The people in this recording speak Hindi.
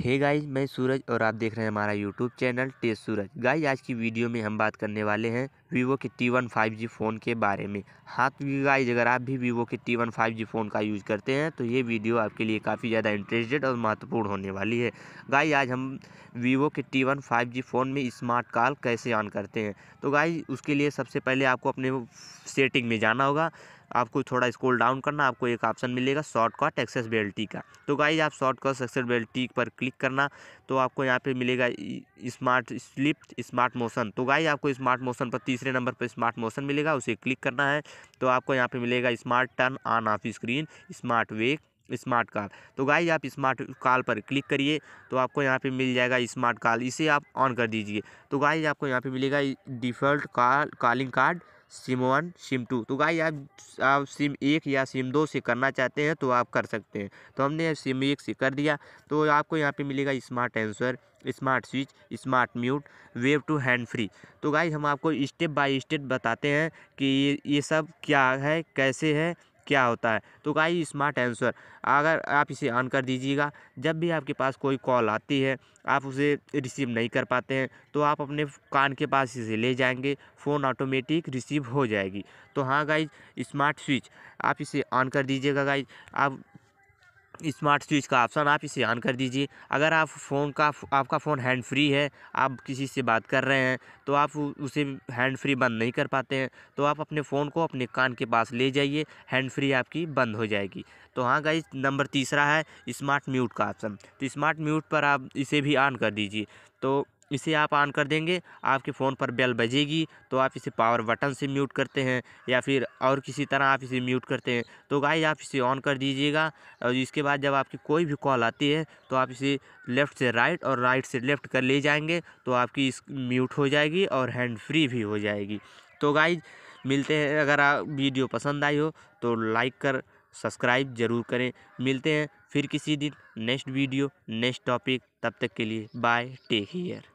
हे गाइज मैं सूरज और आप देख रहे हैं हमारा YouTube channel test Suraj guys आज की वीडियो में हम बात करने वाले हैं वीवो के T one five G phone के बारे में हाँ तो गाइज अगर आप भी वीवो के T one five G phone का यूज़ करते हैं तो ये वीडियो आपके लिए काफ़ी ज़्यादा इंटरेस्टेड और महत्वपूर्ण होने वाली है गाइज आज हम वीवो के T one five G phone में स्मार्ट कॉल कैसे ऑन करते हैं तो गाइज उसके लिए सबसे पहले आपको अपने सेटिंग में जाना होगा आपको थोड़ा स्क्रॉल डाउन करना आपको एक ऑप्शन मिलेगा शॉर्टकट बेल्टी का तो गाइज आप शॉर्टकट बेल्टी पर क्लिक करना तो आपको यहाँ पे मिलेगा स्मार्ट स्लिप स्मार्ट मोशन तो गाइज आपको स्मार्ट मोशन पर तीस तीसरे नंबर पर स्मार्ट मोशन मिलेगा उसे क्लिक करना है तो आपको यहाँ पर मिलेगा smart turn on off screen smart wake smart call तो गाइज आप स्मार्ट कॉल पर क्लिक करिए तो आपको यहाँ पे मिल जाएगा स्मार्ट कॉल इसे आप ऑन कर दीजिए तो गाइज आपको यहाँ पे मिलेगा default call calling card sim one sim two तो गाइस आप आप सिम एक या सिम दो से करना चाहते हैं तो आप कर सकते हैं तो हमने सिम एक से कर दिया तो आपको यहाँ पे मिलेगा smart answer smart switch smart mute wave to hand free तो गाइस हम आपको स्टेप बाय स्टेप बताते हैं कि ये ये सब क्या है कैसे है क्या होता है तो गाइस स्मार्ट आंसर अगर आप इसे ऑन कर दीजिएगा जब भी आपके पास कोई कॉल आती है आप उसे रिसीव नहीं कर पाते हैं तो आप अपने कान के पास इसे ले जाएंगे फ़ोन ऑटोमेटिक रिसीव हो जाएगी तो हाँ गाइज स्मार्ट स्विच आप इसे ऑन कर दीजिएगा गाइज आप स्मार्ट स्विच का ऑप्शन आप इसे ऑन कर दीजिए अगर आप फ़ोन का आपका फ़ोन हैंड फ्री है आप किसी से बात कर रहे हैं तो आप उसे हैंड फ्री बंद नहीं कर पाते हैं तो आप अपने फ़ोन को अपने कान के पास ले जाइए हैंड फ्री आपकी बंद हो जाएगी तो हाँ गई नंबर तीसरा है स्मार्ट म्यूट का ऑप्शन तो स्मार्ट म्यूट पर आप इसे भी ऑन कर दीजिए तो इसे आप ऑन कर देंगे आपके फ़ोन पर बेल बजेगी तो आप इसे पावर बटन से म्यूट करते हैं या फिर और किसी तरह आप इसे म्यूट करते हैं तो गाइस आप इसे ऑन कर दीजिएगा और इसके बाद जब आपकी कोई भी कॉल आती है तो आप इसे लेफ़्ट से राइट और राइट से लेफ़्ट कर ले जाएंगे तो आपकी इस म्यूट हो जाएगी और हैंड फ्री भी हो जाएगी तो गाइज मिलते हैं अगर आप वीडियो पसंद आई हो तो लाइक कर सब्सक्राइब ज़रूर करें मिलते हैं फिर किसी दिन नेक्स्ट वीडियो नेक्स्ट टॉपिक तब तक के लिए बाय टेक केयर